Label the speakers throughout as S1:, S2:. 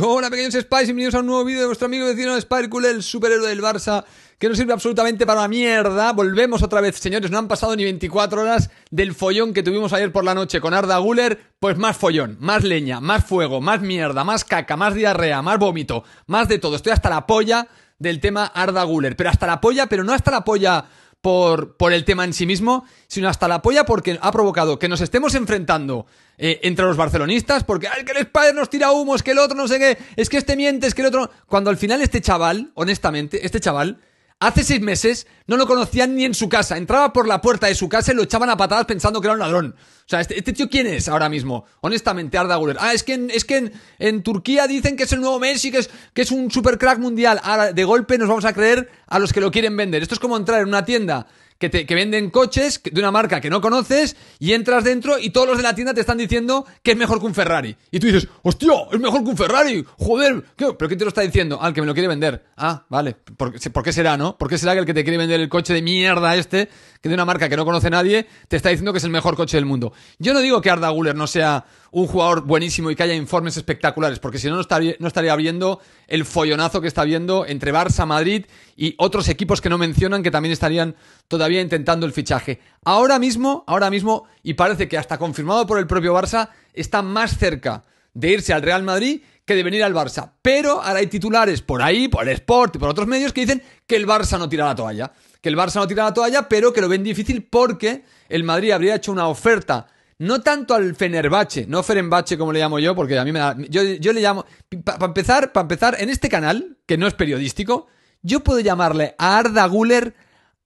S1: Hola pequeños Spies, bienvenidos a un nuevo vídeo de vuestro amigo vecino Sparkle, el superhéroe del Barça, que no sirve absolutamente para la mierda. Volvemos otra vez, señores, no han pasado ni 24 horas del follón que tuvimos ayer por la noche con Arda Guller, pues más follón, más leña, más fuego, más mierda, más caca, más diarrea, más vómito, más de todo. Estoy hasta la polla del tema Arda Guller, pero hasta la polla, pero no hasta la polla por, por el tema en sí mismo, sino hasta la polla porque ha provocado que nos estemos enfrentando eh, entre los barcelonistas, porque ¡Ay, que el padre nos tira humo, es que el otro no sé qué, es que este miente, es que el otro... Cuando al final este chaval, honestamente, este chaval Hace seis meses no lo conocían ni en su casa. Entraba por la puerta de su casa y lo echaban a patadas pensando que era un ladrón. O sea, este, este tío, ¿quién es ahora mismo? Honestamente, Arda Guler Ah, es que, en, es que en, Turquía dicen que es el nuevo Messi, que es, que es un supercrack mundial. Ahora, de golpe nos vamos a creer a los que lo quieren vender. Esto es como entrar en una tienda que, te, que venden coches de una marca que no conoces y entras dentro y todos los de la tienda te están diciendo que es mejor que un Ferrari. Y tú dices, hostia, es mejor que un Ferrari, joder, ¿pero ¿qué te lo está diciendo? Al ah, que me lo quiere vender. Ah, vale, ¿por qué será, no? ¿Por qué será que el que te quiere vender el coche de mierda este que de una marca que no conoce nadie te está diciendo que es el mejor coche del mundo. Yo no digo que Arda Guller no sea un jugador buenísimo y que haya informes espectaculares, porque si no, no estaría, no estaría viendo el follonazo que está viendo entre Barça, Madrid y otros equipos que no mencionan que también estarían todavía intentando el fichaje. Ahora mismo, ahora mismo, y parece que hasta confirmado por el propio Barça, está más cerca de irse al Real Madrid que de venir al Barça. Pero ahora hay titulares por ahí, por el Sport y por otros medios que dicen que el Barça no tira la toalla que el Barça no tira la toalla, pero que lo ven difícil porque el Madrid habría hecho una oferta no tanto al Fenerbache, no Ferenbache como le llamo yo, porque a mí me da. Yo, yo le llamo. Para empezar, para empezar, en este canal, que no es periodístico, yo puedo llamarle a Arda Guller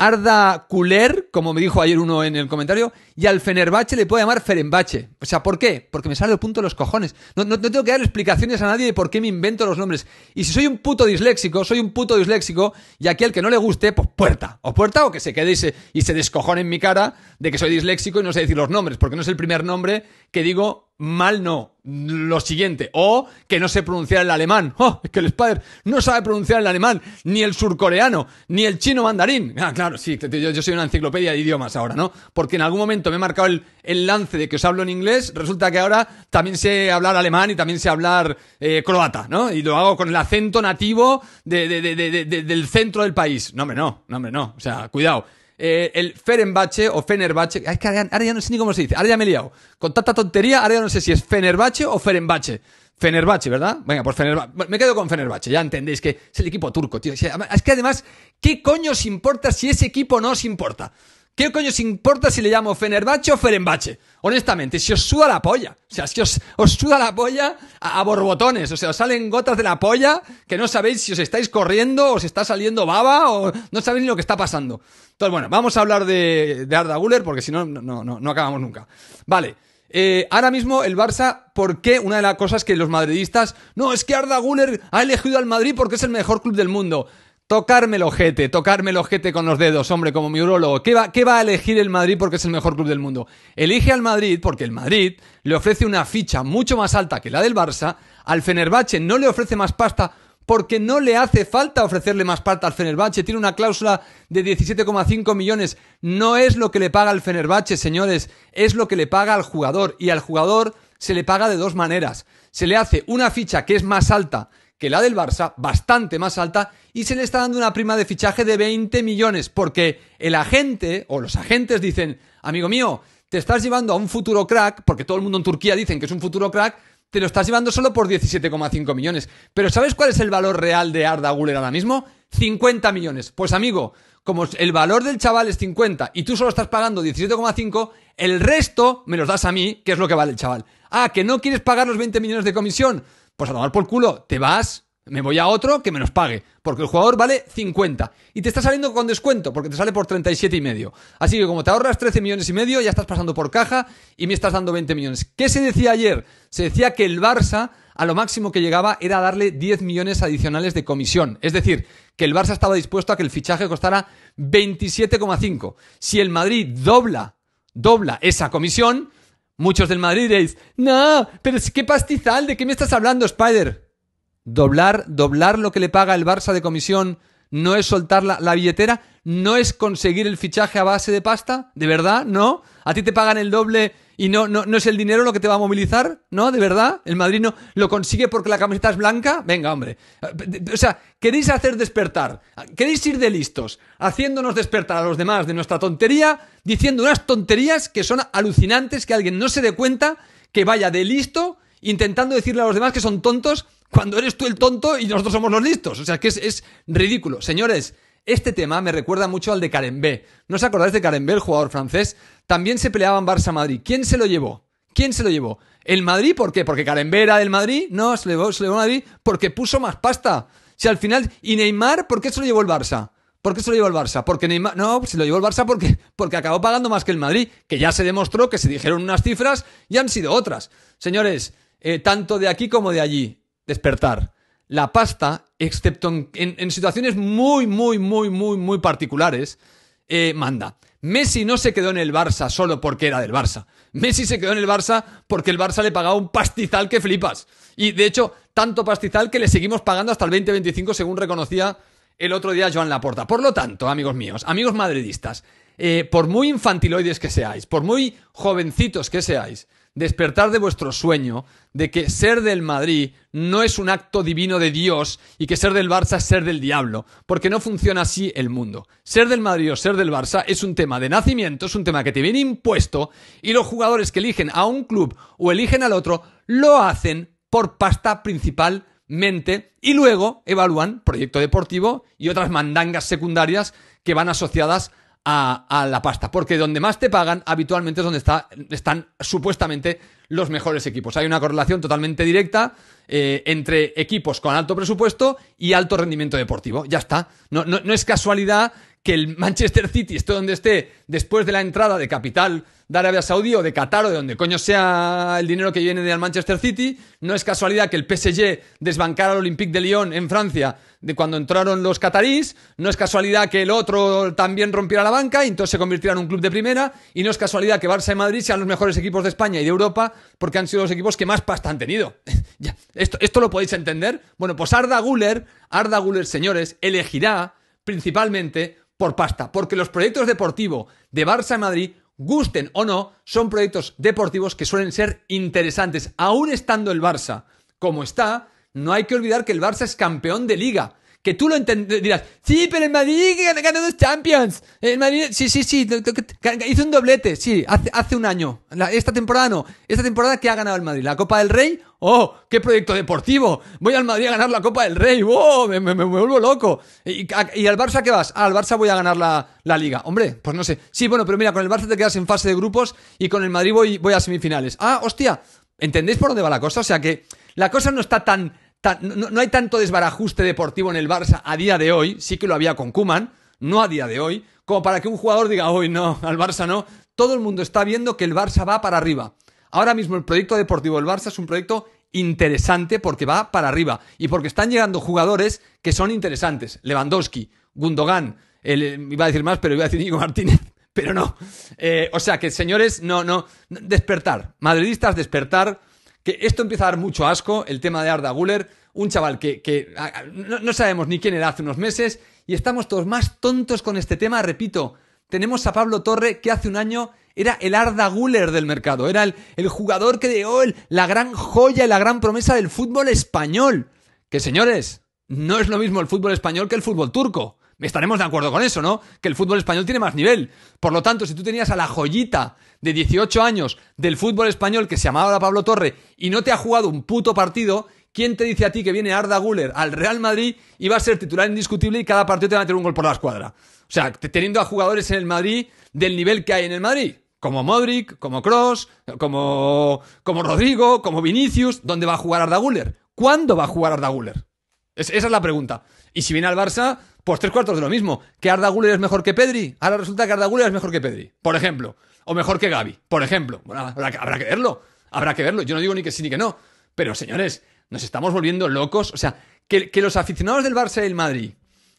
S1: Arda Culer, como me dijo ayer uno en el comentario, y al Fenerbache le puedo llamar Ferenbache. O sea, ¿por qué? Porque me sale el punto de los cojones. No, no, tengo que dar explicaciones a nadie de por qué me invento los nombres. Y si soy un puto disléxico, soy un puto disléxico, y aquí al que no le guste, pues puerta. O puerta o que se quede y se, y se descojone en mi cara de que soy disléxico y no sé decir los nombres, porque no es el primer nombre que digo mal no, lo siguiente, o que no sé pronunciar el alemán, oh, es que el Spider no sabe pronunciar el alemán, ni el surcoreano, ni el chino mandarín. Ah, claro, sí, yo, soy una enciclopedia de idiomas ahora, ¿no? Porque en algún momento me he marcado el, lance de que os hablo en inglés, resulta que ahora también sé hablar alemán y también sé hablar eh, croata, ¿no? Y lo hago con el acento nativo del centro del país. No, hombre, no, no, hombre, no, o sea, cuidado. Eh, el Ferenbache o Fenerbache. Es que ahora, ya no sé ni cómo se dice. Ahora ya me he liado. Con tanta tontería, ahora ya no sé si es Fenerbache o Ferenbache. Fenerbache, ¿verdad? Venga, pues Fenerbache, Me quedo con Fenerbache ya entendéis que es el equipo turco, tío. Es que además, ¿qué coño os importa si ese equipo no os importa? ¿Qué coño os importa si le llamo Fenerbache o Ferenbache? Honestamente, si os suda la polla. O sea, si os, os suda la polla a, borbotones. O sea, os salen gotas de la polla que no sabéis si os estáis corriendo, o os está saliendo baba o no sabéis ni lo que está pasando. Entonces, bueno, vamos a hablar de, Arda Guller porque si no, no, no, no acabamos nunca. Vale. Eh, ahora mismo el Barça, ¿por qué? Una de las cosas que los madridistas, no, es que Arda Guller ha elegido al Madrid porque es el mejor club del mundo. Tocarme el ojete, tocarme el ojete con los dedos, hombre, como mi urólogo. ¿Qué va, va a elegir el Madrid porque es el mejor club del mundo? Elige al Madrid porque el Madrid le ofrece una ficha mucho más alta que la del Barça, al Fenerbahce no le ofrece más pasta porque no le hace falta ofrecerle más pasta al Fenerbahce, tiene una cláusula de 17,5 millones, no es lo que le paga al Fenerbahce, señores, es lo que le paga al jugador y al jugador se le paga de dos maneras, se le hace una ficha que es más alta que la del Barça, bastante más alta, y se le está dando una prima de fichaje de 20 millones, porque el agente o los agentes dicen, amigo mío, te estás llevando a un futuro crack, porque todo el mundo en Turquía dicen que es un futuro crack, te lo estás llevando solo por 17,5 millones. Pero ¿sabes cuál es el valor real de Arda Guller ahora mismo? 50 millones. Pues amigo, como el valor del chaval es 50 y tú solo estás pagando 17,5, el resto me los das a mí, que es lo que vale el chaval. Ah, que no quieres pagar los 20 millones de comisión pues a tomar por culo, te vas, me voy a otro que me los pague, porque el jugador vale 50 y te está saliendo con descuento, porque te sale por 37 y medio. Así que como te ahorras 13 millones y medio, ya estás pasando por caja y me estás dando 20 millones. ¿Qué se decía ayer? Se decía que el Barça a lo máximo que llegaba era darle 10 millones adicionales de comisión, es decir, que el Barça estaba dispuesto a que el fichaje costara 27,5. Si el Madrid dobla dobla esa comisión, Muchos del Madrid diréis, no, pero qué pastizal, ¿de qué me estás hablando, Spider? Doblar, doblar lo que le paga el Barça de comisión no es soltar la, la, billetera, no es conseguir el fichaje a base de pasta, ¿de verdad? ¿No? ¿A ti te pagan el doble y no, no, no es el dinero lo que te va a movilizar, ¿no? De verdad, el madrino lo consigue porque la camiseta es blanca. Venga, hombre. O sea, queréis hacer despertar, queréis ir de listos, haciéndonos despertar a los demás de nuestra tontería, diciendo unas tonterías que son alucinantes, que alguien no se dé cuenta, que vaya de listo, intentando decirle a los demás que son tontos cuando eres tú el tonto y nosotros somos los listos. O sea, que es ridículo. Señores, este tema me recuerda mucho al de Carembé. ¿No os acordáis de Carembé, el jugador francés? También se peleaban Barça-Madrid. ¿Quién se lo llevó? ¿Quién se lo llevó? ¿El Madrid? ¿Por qué? ¿Porque Carembé era del Madrid? No, se lo llevó, Madrid porque puso más pasta. Si al final... ¿Y Neymar? ¿Por qué se lo llevó el Barça? ¿Por qué se lo llevó el Barça? Porque Neymar... No, se lo llevó el Barça porque, porque acabó pagando más que el Madrid, que ya se demostró que se dijeron unas cifras y han sido otras. Señores, eh, tanto de aquí como de allí, despertar. La pasta excepto en, situaciones muy, muy, muy, muy, muy particulares, eh, manda. Messi no se quedó en el Barça solo porque era del Barça. Messi se quedó en el Barça porque el Barça le pagaba un pastizal que flipas. Y de hecho, tanto pastizal que le seguimos pagando hasta el 2025, según reconocía el otro día Joan Laporta. Por lo tanto, amigos míos, amigos madridistas, eh, por muy infantiloides que seáis, por muy jovencitos que seáis, despertar de vuestro sueño de que ser del Madrid no es un acto divino de Dios y que ser del Barça es ser del diablo, porque no funciona así el mundo. Ser del Madrid o ser del Barça es un tema de nacimiento, es un tema que te viene impuesto y los jugadores que eligen a un club o eligen al otro lo hacen por pasta principalmente y luego evalúan proyecto deportivo y otras mandangas secundarias que van asociadas a, la pasta, porque donde más te pagan habitualmente es donde están supuestamente los mejores equipos. Hay una correlación totalmente directa eh, entre equipos con alto presupuesto y alto rendimiento deportivo. Ya está. no es casualidad que el Manchester City esté donde esté después de la entrada de capital de Arabia Saudí o de Qatar o de donde coño sea el dinero que viene del Manchester City. No es casualidad que el PSG desbancara al Olympique de Lyon en Francia de cuando entraron los catarís. No es casualidad que el otro también rompiera la banca y entonces se convirtiera en un club de primera. Y no es casualidad que Barça y Madrid sean los mejores equipos de España y de Europa porque han sido los equipos que más pasta han tenido. esto, ¿Esto lo podéis entender? Bueno, pues Arda Guller, Arda Guller, señores, elegirá principalmente por pasta, porque los proyectos deportivos de Barça y Madrid, gusten o no, son proyectos deportivos que suelen ser interesantes. Aún estando el Barça como está, no hay que olvidar que el Barça es campeón de liga que tú lo dirás, sí, pero el Madrid ganó dos Champions. El Madrid, sí, sí, sí, hizo un doblete, sí, hace, hace un año. esta temporada no. Esta temporada ¿Qué ha ganado el Madrid, la Copa del Rey. ¡Oh, qué proyecto deportivo! Voy al Madrid a ganar la Copa del Rey. ¡Oh, me, vuelvo loco! ¿Y, ¿Y, al Barça qué vas? al Barça voy a ganar la, Liga. Hombre, pues no sé. Sí, bueno, pero mira, con el Barça te quedas en fase de grupos y con el Madrid voy a semifinales. Ah, hostia. ¿Entendéis por dónde va la cosa? O sea que la cosa no está tan no, hay tanto desbarajuste deportivo en el Barça a día de hoy, sí que lo había con Kuman, no a día de hoy, como para que un jugador diga, hoy no, al Barça no. Todo el mundo está viendo que el Barça va para arriba. Ahora mismo el proyecto deportivo del Barça es un proyecto interesante porque va para arriba y porque están llegando jugadores que son interesantes. Lewandowski, Gundogan, iba a decir más, pero iba a decir Diego Martínez, pero no. Eh, o sea que, señores, no, no, despertar. Madridistas, despertar que esto empieza a dar mucho asco, el tema de Arda Guller, un chaval que, no, sabemos ni quién era hace unos meses y estamos todos más tontos con este tema, repito, tenemos a Pablo Torre que hace un año era el Arda Guller del mercado, era el, el jugador que dio la gran joya y la gran promesa del fútbol español. Que señores, no es lo mismo el fútbol español que el fútbol turco. Estaremos de acuerdo con eso, ¿no? Que el fútbol español tiene más nivel. Por lo tanto, si tú tenías a la joyita de 18 años del fútbol español que se llamaba Pablo Torre y no te ha jugado un puto partido, ¿quién te dice a ti que viene Arda Guller al Real Madrid y va a ser titular indiscutible y cada partido te va a meter un gol por la escuadra? O sea, teniendo a jugadores en el Madrid del nivel que hay en el Madrid. Como Modric, como Cross, como, como Rodrigo, como Vinicius. ¿Dónde va a jugar Arda Guller? ¿Cuándo va a jugar Arda Guller? esa es la pregunta. Y si viene al Barça, pues tres cuartos de lo mismo. ¿Que Arda Guller es mejor que Pedri? Ahora resulta que Arda Guller es mejor que Pedri, por ejemplo. O mejor que Gaby, por ejemplo. habrá, que verlo. Habrá que verlo. Yo no digo ni que sí ni que no. Pero señores, nos estamos volviendo locos. O sea, que, que los aficionados del Barça y del Madrid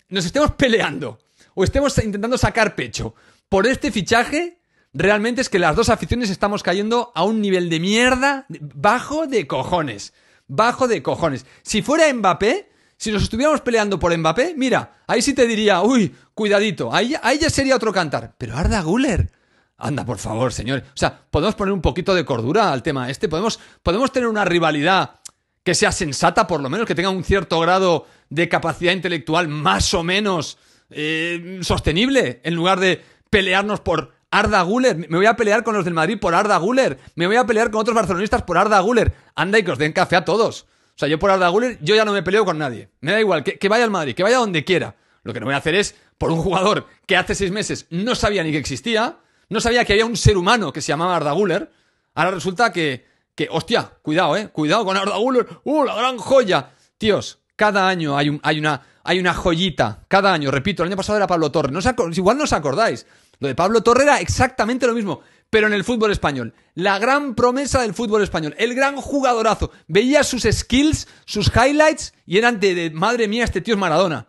S1: nos estemos peleando o estemos intentando sacar pecho por este fichaje, realmente es que las dos aficiones estamos cayendo a un nivel de mierda bajo de cojones. Bajo de cojones. Si fuera Mbappé, si nos estuviéramos peleando por Mbappé, mira, ahí sí te diría, uy, cuidadito, ahí, ya sería otro cantar. Pero Arda Guller. Anda, por favor, señor. O sea, podemos poner un poquito de cordura al tema este. Podemos, podemos tener una rivalidad que sea sensata, por lo menos, que tenga un cierto grado de capacidad intelectual más o menos eh, sostenible, en lugar de pelearnos por Arda Guller. Me voy a pelear con los del Madrid por Arda Guller. Me voy a pelear con otros barcelonistas por Arda Guller. Anda y que os den café a todos. O sea, yo por Arda Guller, yo ya no me peleo con nadie. Me da igual, que, vaya al Madrid, que vaya donde quiera. Lo que no voy a hacer es por un jugador que hace seis meses no sabía ni que existía, no sabía que había un ser humano que se llamaba Arda Guller. Ahora resulta que, que, hostia, cuidado, eh, cuidado con Arda Guller, ¡uh, la gran joya! Tíos, cada año hay, un, hay, una, hay una joyita, cada año, repito, el año pasado era Pablo Torre, no igual no os acordáis, lo de Pablo Torre era exactamente lo mismo, pero en el fútbol español. La gran promesa del fútbol español, el gran jugadorazo. Veía sus skills, sus highlights y eran de, madre mía, este tío es Maradona.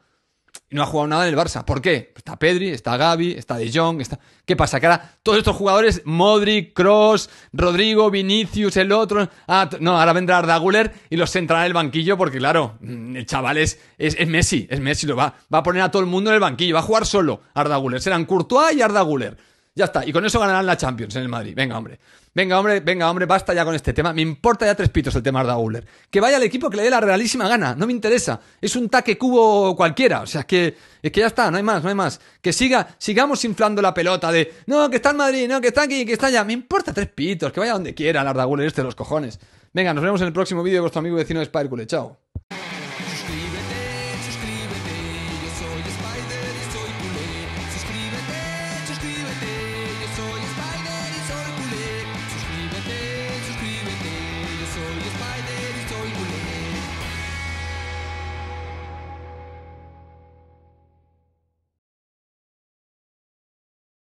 S1: Y no ha jugado nada en el Barça. ¿Por qué? Está Pedri, está Gaby, está De Jong, está... ¿Qué pasa? Que ahora todos estos jugadores, Modric, Cross, Rodrigo, Vinicius, el otro... Ah, no, ahora vendrá Arda y los sentará en el banquillo porque, claro, mm, el chaval es, es, Messi, es Messi, lo va, va a poner a todo el mundo en el banquillo, va a jugar solo Arda Guller. Serán Courtois y Arda ya está. Y con eso ganarán la Champions en el Madrid. Venga, hombre. Venga, hombre, venga, hombre, basta ya con este tema. Me importa ya tres pitos el tema de Auler. Que vaya al equipo que le dé la realísima gana. No me interesa. Es un taque cubo cualquiera. O sea, es que, es que ya está. No hay más, no hay más. Que siga, sigamos inflando la pelota de no, que está en Madrid, no, que está aquí, que está allá. Me importa tres pitos. Que vaya donde quiera el Arda este de los cojones. Venga, nos vemos en el próximo vídeo de vuestro amigo vecino de Spirecule. Chao.